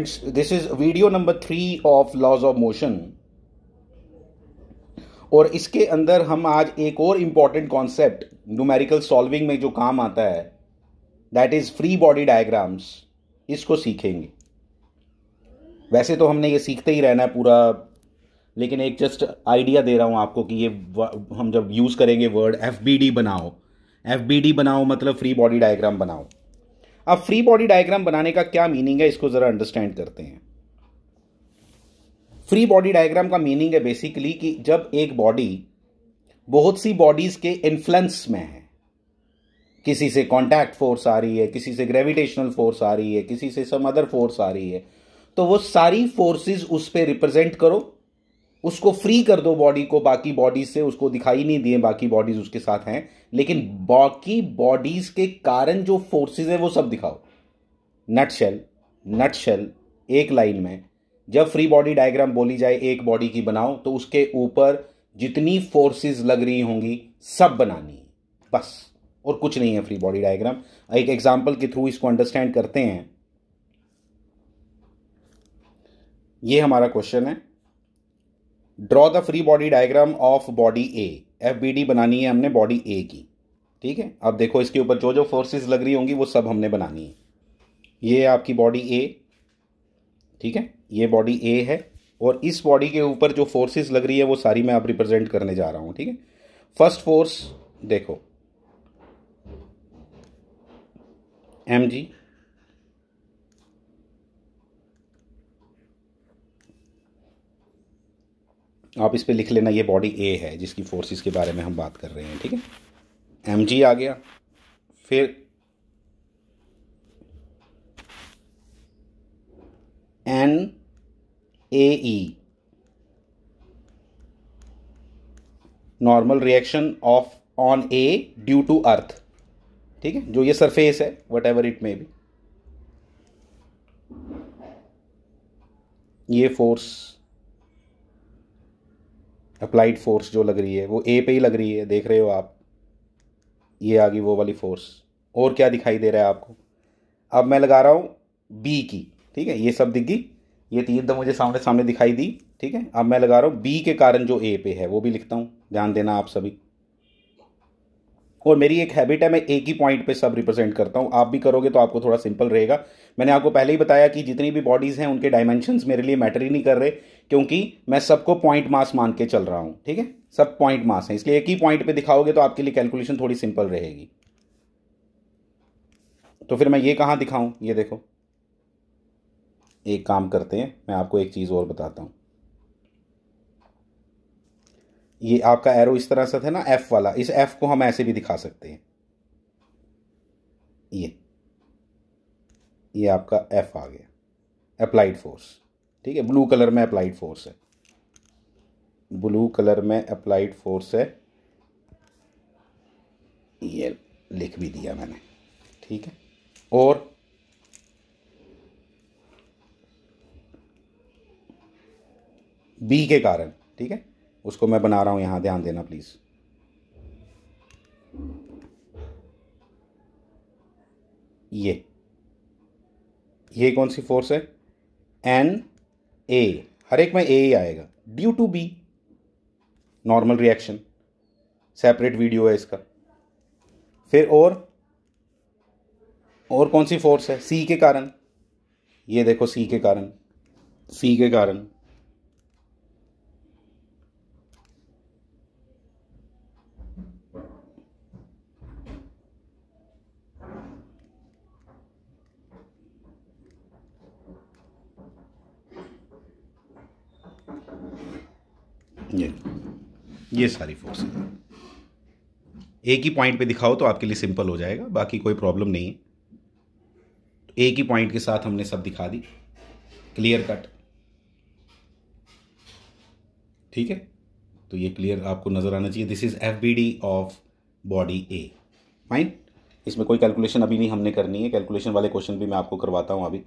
this is video number three of laws of motion और इसके अंदर हम आज एक और इंपॉर्टेंट कॉन्सेप्ट न्यूमेरिकल सॉल्विंग में जो काम आता है that is free body diagrams इसको सीखेंगे वैसे तो हमने ये सीखते ही रहना है पूरा लेकिन एक जस्ट आइडिया दे रहा हूं आपको कि ये हम जब यूज़ करेंगे वर्ड एफ बनाओ एफ बनाओ मतलब फ्री बॉडी डायग्राम बनाओ अब फ्री बॉडी डायग्राम बनाने का क्या मीनिंग है इसको ज़रा अंडरस्टैंड करते हैं फ्री बॉडी डायग्राम का मीनिंग है बेसिकली कि जब एक बॉडी बहुत सी बॉडीज के इन्फ्लुएंस में है किसी से कॉन्टैक्ट फोर्स आ रही है किसी से ग्रेविटेशनल फोर्स आ रही है किसी से सम अदर फोर्स आ रही है तो वो सारी फोर्सेस उस पर रिप्रेजेंट करो उसको फ्री कर दो बॉडी को बाकी बॉडीज से उसको दिखाई नहीं दिए बाकी बॉडीज उसके साथ हैं लेकिन बाकी बॉडीज के कारण जो फोर्सेस है वो सब दिखाओ नटशेल नटशेल एक लाइन में जब फ्री बॉडी डायग्राम बोली जाए एक बॉडी की बनाओ तो उसके ऊपर जितनी फोर्सेस लग रही होंगी सब बनानी है बस और कुछ नहीं है फ्री बॉडी डायग्राम एक एग्जाम्पल के थ्रू इसको अंडरस्टैंड करते हैं ये हमारा क्वेश्चन है draw the free body diagram of body A F B D बनानी है हमने बॉडी ए की ठीक है अब देखो इसके ऊपर जो जो फोर्सेस लग रही होंगी वो सब हमने बनानी है ये आपकी बॉडी ए ठीक है ये बॉडी ए है और इस बॉडी के ऊपर जो फोर्सेस लग रही है वो सारी मैं आप रिप्रेजेंट करने जा रहा हूँ ठीक है फर्स्ट फोर्स देखो एम जी आप इस पर लिख लेना ये बॉडी ए है जिसकी फोर्सेस के बारे में हम बात कर रहे हैं ठीक है एम जी आ गया फिर N A E normal reaction of on A due to earth ठीक है जो ये सरफेस है whatever it may be ये फोर्स अप्लाइड फोर्स जो लग रही है वो ए पे ही लग रही है देख रहे हो आप ये आ गई वो वाली फोर्स और क्या दिखाई दे रहा है आपको अब मैं लगा रहा हूँ बी की ठीक है ये सब दिख गई ये तीन तो मुझे सामने सामने दिखाई दी ठीक है अब मैं लगा रहा हूँ बी के कारण जो ए पे है वो भी लिखता हूँ ध्यान देना आप सभी और मेरी एक हैबिट है मैं एक ही पॉइंट पे सब रिप्रेजेंट करता हूँ आप भी करोगे तो आपको थोड़ा सिंपल रहेगा मैंने आपको पहले ही बताया कि जितनी भी बॉडीज़ हैं उनके डायमेंशंस मेरे लिए मैटर ही नहीं कर रहे क्योंकि मैं सबको पॉइंट मास मान के चल रहा हूँ ठीक है सब पॉइंट मास है इसलिए एक ही पॉइंट पे दिखाओगे तो आपके लिए कैलकुलेशन थोड़ी सिंपल रहेगी तो फिर मैं ये कहाँ दिखाऊँ ये देखो एक काम करते हैं मैं आपको एक चीज़ और बताता हूँ ये आपका एरो इस तरह से था ना एफ वाला इस एफ को हम ऐसे भी दिखा सकते हैं ये ये आपका एफ आ गया अप्लाइड फोर्स ठीक है ब्लू कलर में अप्लाइड फोर्स है ब्लू कलर में अप्लाइड फोर्स है ये लिख भी दिया मैंने ठीक है और बी के कारण ठीक है उसको मैं बना रहा हूँ यहाँ ध्यान देना प्लीज़ ये ये कौन सी फोर्स है एन ए हर एक में ए ही आएगा due to B normal reaction separate video है इसका फिर और और कौन सी फोर्स है सी के कारण ये देखो सी के कारण सी के कारण ये ये सारी फोर्सेज हैं एक ही पॉइंट पे दिखाओ तो आपके लिए सिंपल हो जाएगा बाकी कोई प्रॉब्लम नहीं है एक ही पॉइंट के साथ हमने सब दिखा दी क्लियर कट ठीक है तो ये क्लियर आपको नज़र आना चाहिए this is F B D of body A fine इसमें कोई कैलकुलेशन अभी नहीं हमने करनी है कैलकुलेशन वाले क्वेश्चन भी मैं आपको करवाता हूँ अभी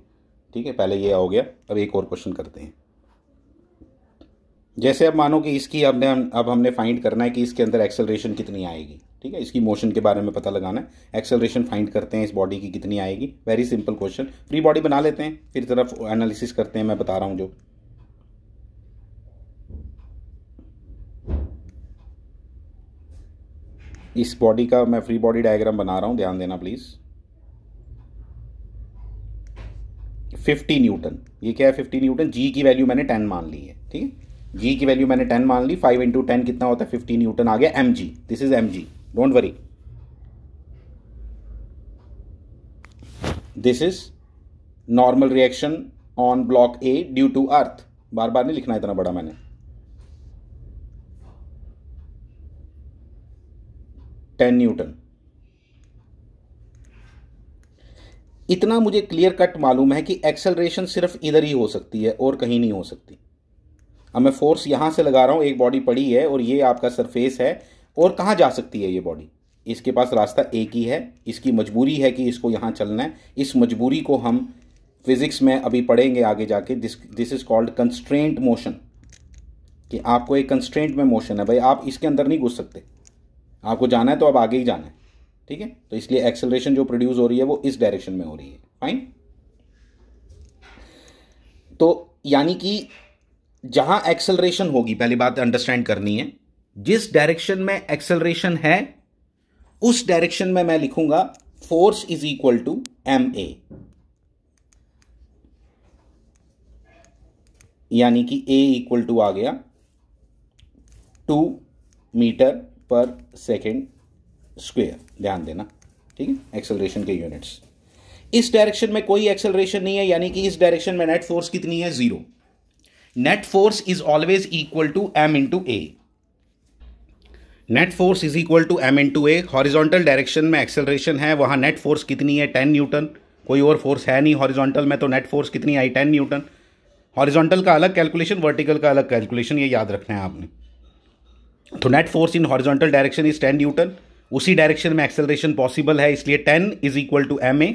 ठीक है पहले ये हो गया अब एक और क्वेश्चन करते हैं जैसे अब मानो कि इसकी अब हमने अब हमने फाइंड करना है कि इसके अंदर एक्सेलरेशन कितनी आएगी ठीक है इसकी मोशन के बारे में पता लगाना है एक्सेलरेशन फाइंड करते हैं इस बॉडी की कितनी आएगी very simple question free body बना लेते हैं फिर तरफ एनालिसिस करते हैं मैं बता रहा हूं जो इस बॉडी का मैं फ्री बॉडी डायग्राम बना रहा हूं ध्यान देना प्लीज़ फिफ्टी न्यूटन ये क्या है फिफ्टी न्यूटन जी की वैल्यू मैंने टेन मान ली है ठीक है जी की वैल्यू मैंने टेन मान ली फाइव इंटू टेन कितना होता है फिफ्टी न्यूटन आ गया M G this is M G don't worry this is normal reaction on block A due to earth बार बार नहीं लिखना इतना बड़ा मैंने टेन न्यूटन इतना मुझे क्लियर कट मालूम है कि एक्सेलरेशन सिर्फ इधर ही हो सकती है और कहीं नहीं हो सकती अब मैं फोर्स यहाँ से लगा रहा हूँ एक बॉडी पड़ी है और ये आपका सरफेस है और कहाँ जा सकती है ये बॉडी इसके पास रास्ता एक ही है इसकी मजबूरी है कि इसको यहाँ चलना है इस मजबूरी को हम फिज़िक्स में अभी पढ़ेंगे आगे जाके this this is called constraint motion कि आपको एक कंस्ट्रेंट में मोशन है भाई आप इसके अंदर नहीं घुस सकते आपको जाना है तो आप आगे ही जाना है ठीक है तो इसलिए एक्सेलरेशन जो प्रोड्यूस हो रही है वो इस डायरेक्शन में हो रही है फाइन तो यानी कि जहां एक्सेलरेशन होगी पहली बात अंडरस्टैंड करनी है जिस डायरेक्शन में एक्सेलरेशन है उस डायरेक्शन में मैं लिखूंगा force is equal to M A यानी कि ए इक्वल टू आ गया two metre per second square ध्यान देना ठीक है एक्सेलरेशन के यूनिट्स इस डायरेक्शन में कोई एक्सेलरेशन नहीं है यानी कि इस डायरेक्शन में नेट फोर्स कितनी है zero net force is always equal to M into A net force is equal to M into A horizontal direction में एक्सेलरेशन है वहां नेट फोर्स कितनी है टेन न्यूटन कोई और फोर्स है नहीं हॉरिजॉन्टल में तो नेट फोर्स कितनी आई टेन न्यूटन हॉरिजॉन्टल का अलग कैलकुलेशन वर्टिकल का अलग कैलकुलेशन ये याद रखना है आपने तो net force in horizontal direction is ten newton उसी डायरेक्शन में एक्सेलरेशन पॉसिबल है इसलिए ten is equal to M A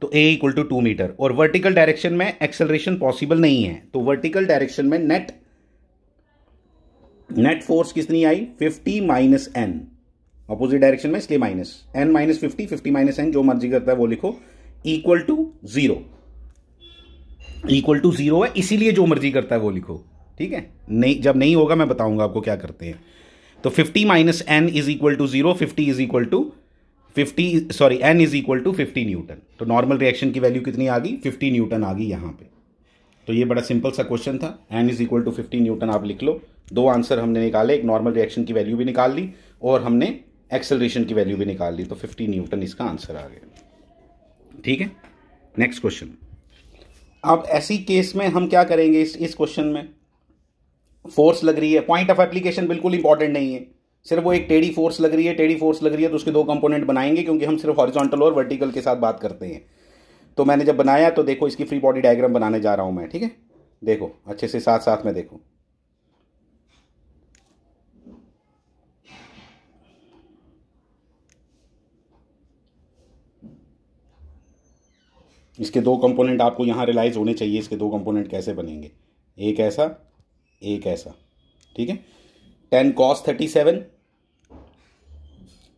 तो A equal to two metre और वर्टिकल डायरेक्शन में एक्सेलरेशन पॉसिबल नहीं है तो वर्टिकल डायरेक्शन में नेट नेट फोर्स कितनी आई 50 माइनस एन अपोजिट डायरेक्शन में इसलिए minus N minus fifty fifty minus N जो मर्जी करता है वो लिखो equal to zero equal to zero है इसीलिए जो मर्जी करता है वो लिखो ठीक है नहीं जब नहीं होगा मैं बताऊंगा आपको क्या करते हैं तो fifty minus N is equal to zero fifty is equal to fifty sorry N is equal to fifty newton तो नॉर्मल रिएक्शन की वैल्यू कितनी आ गई फिफ्टी न्यूटन आ गई यहाँ पे तो ये बड़ा सिंपल सा क्वेश्चन था N is equal to fifty newton आप लिख लो दो आंसर हमने निकाले एक नॉर्मल रिएक्शन की वैल्यू भी निकाल ली और हमने एक्सेलरेशन की वैल्यू भी निकाल ली तो फिफ्टी न्यूटन इसका आंसर आ गया ठीक है नेक्स्ट क्वेश्चन अब ऐसी केस में हम क्या करेंगे इस इस क्वेश्चन में फोर्स लग रही है पॉइंट ऑफ एप्लीकेशन बिल्कुल इंपॉर्टेंट नहीं है सिर्फ वो एक टेढ़ी फोर्स लग रही है टेढ़ी फोर्स लग रही है तो उसके दो कंपोनेंट बनाएंगे क्योंकि हम सिर्फ हॉरिजॉन्टल और वर्टिकल के साथ बात करते हैं तो मैंने जब बनाया तो देखो इसकी फ्री बॉडी डायग्राम बनाने जा रहा हूं मैं ठीक है देखो अच्छे से साथ साथ में देखो इसके दो कंपोनेंट आपको यहां रियलाइज होने चाहिए इसके दो कंपोनेंट कैसे बनेंगे एक ऐसा एक ऐसा ठीक है ten cos thirty seven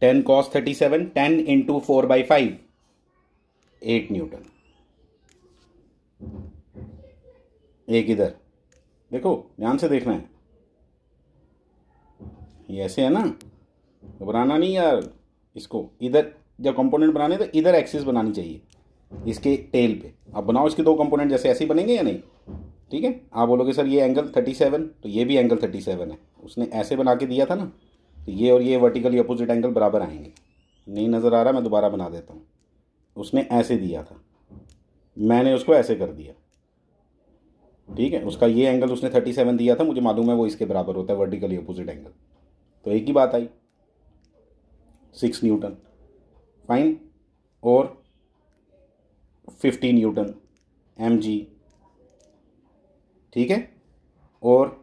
ten cos thirty seven ten into four by five eight newton एक इधर देखो ध्यान से देखना है ये ऐसे है ना घबराना तो नहीं यार इसको इधर जब कंपोनेंट बनाने तो इधर एक्सिस बनानी चाहिए इसके टेल पे अब बनाओ इसके दो कंपोनेंट जैसे ऐसे ही बनेंगे या नहीं ठीक है आप बोलोगे सर ये एंगल थर्टी सेवन तो ये भी एंगल थर्टी सेवन है उसने ऐसे बना के दिया था ना तो ये और ये वर्टिकली अपोजिट एंगल बराबर आएंगे नहीं नज़र आ रहा मैं दोबारा बना देता हूँ उसने ऐसे दिया था मैंने उसको ऐसे कर दिया ठीक है उसका ये एंगल उसने थर्टी सेवन दिया था मुझे मालूम है वो इसके बराबर होता है वर्टिकली अपोजिट एंगल तो एक ही बात आई सिक्स न्यूटन फाइन और फिफ्टी न्यूटन एम जी ठीक है और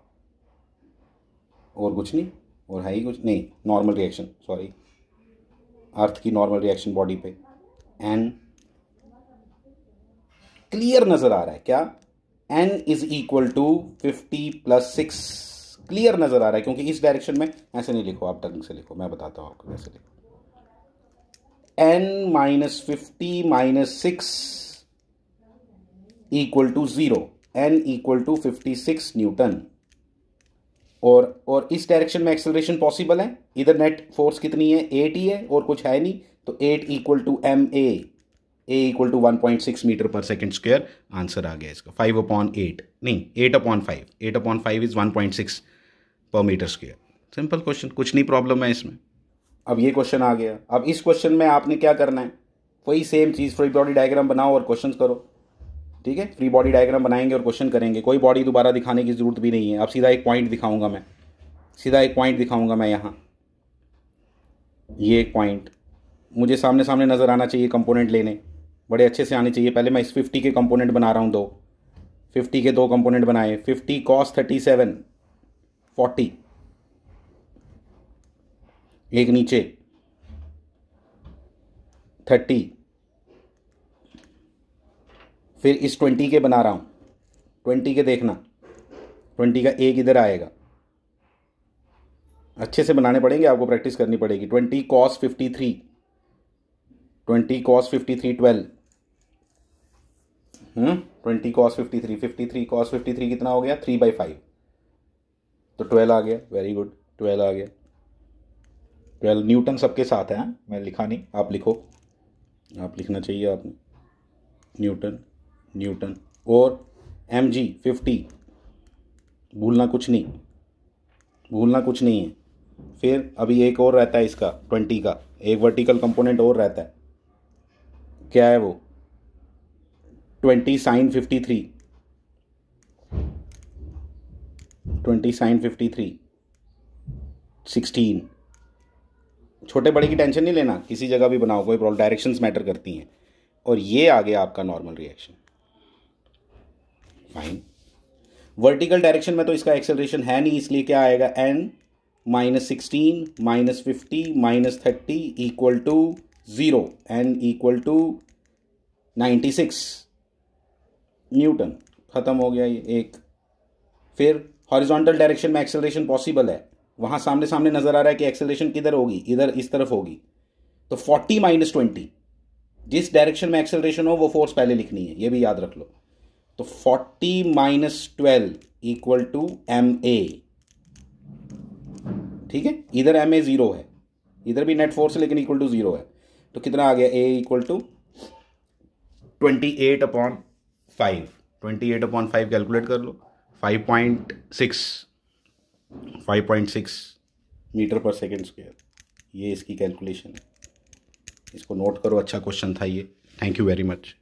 और कुछ नहीं और है ही कुछ नहीं नॉर्मल रिएक्शन सॉरी अर्थ की नॉर्मल रिएक्शन बॉडी पे एन क्लियर नजर आ रहा है क्या N is equal to fifty plus six clear नजर आ रहा है क्योंकि इस डायरेक्शन में ऐसे नहीं लिखो आप टंग से लिखो मैं बताता हूं आपको कैसे लिखो N minus fifty minus six equal to zero N equal to fifty six newton और और इस डायरेक्शन में एक्सेलरेशन पॉसिबल है इधर नेट फोर्स कितनी है एट ही है और कुछ है नहीं तो eight equal to M a a equal to one point six metre per second square answer आ गया इसका फाइव अपॉन एट नहीं eight upon five eight upon five is one point six per metre square simple question कुछ नहीं problem है इसमें अब ये क्वेश्चन आ गया अब इस क्वेश्चन में आपने क्या करना है वही सेम चीज़ फ्री बॉडी डायग्राम बनाओ और क्वेश्चन करो ठीक है फ्री बॉडी डायग्राम बनाएंगे और क्वेश्चन करेंगे कोई बॉडी दोबारा दिखाने की ज़रूरत भी नहीं है अब सीधा एक पॉइंट दिखाऊंगा मैं सीधा एक पॉइंट दिखाऊंगा मैं यहाँ ये एक पॉइंट मुझे सामने सामने नज़र आना चाहिए कंपोनेंट लेने बड़े अच्छे से आने चाहिए पहले मैं इस फिफ्टी के कंपोनेंट बना रहा हूँ दो फिफ्टी के दो कंपोनेंट बनाए fifty cos thirty seven forty एक नीचे थर्टी फिर इस ट्वेंटी के बना रहा हूँ ट्वेंटी के देखना ट्वेंटी का एक इधर आएगा अच्छे से बनाने पड़ेंगे आपको प्रैक्टिस करनी पड़ेगी twenty cos fifty three twenty cos fifty three twelve twenty cos fifty three fifty three cos fifty three कितना हो गया थ्री बाई फाइव तो ट्वेल्व आ गया वेरी गुड ट्वेल्व आ गया ट्वेल्व न्यूटन सबके साथ हैं मैं लिखा नहीं आप लिखो आप लिखना चाहिए आपने न्यूटन न्यूटन और एम जी फिफ्टी भूलना कुछ नहीं भूलना कुछ नहीं है फिर अभी एक और रहता है इसका ट्वेंटी का एक वर्टिकल कंपोनेंट और रहता है क्या है वो twenty sine fifty three twenty sine fifty three sixteen छोटे बड़े की टेंशन नहीं लेना किसी जगह भी बनाओ कोई प्रॉब्लम डायरेक्शंस मैटर करती हैं और ये आ गया आपका normal reaction fine vertical direction में तो इसका एक्सेलरेशन है नहीं इसलिए क्या आएगा N minus sixteen minus fifty minus thirty equal to zero N equal to ninety six newton ख़त्म हो गया ये एक फिर हॉरिजॉन्टल डायरेक्शन में एक्सेलरेशन पॉसिबल है वहाँ सामने सामने नज़र आ रहा है कि एक्सेलरेशन किधर होगी इधर इस तरफ होगी तो फोर्टी माइनस ट्वेंटी जिस डायरेक्शन में एक्सेलरेशन हो वो फोर्स पहले लिखनी है ये भी याद रख लो तो forty minus twelve equal to M a ठीक है इधर एम ए जीरो है इधर भी नेट फोर्स है लेकिन इक्वल टू जीरो है तो कितना आ गया a equal to twenty eight upon five twenty eight upon five calculate कर लो five point six five point six metre per second square ये इसकी कैलकुलेशन है इसको नोट करो अच्छा क्वेश्चन था ये थैंक यू वेरी मच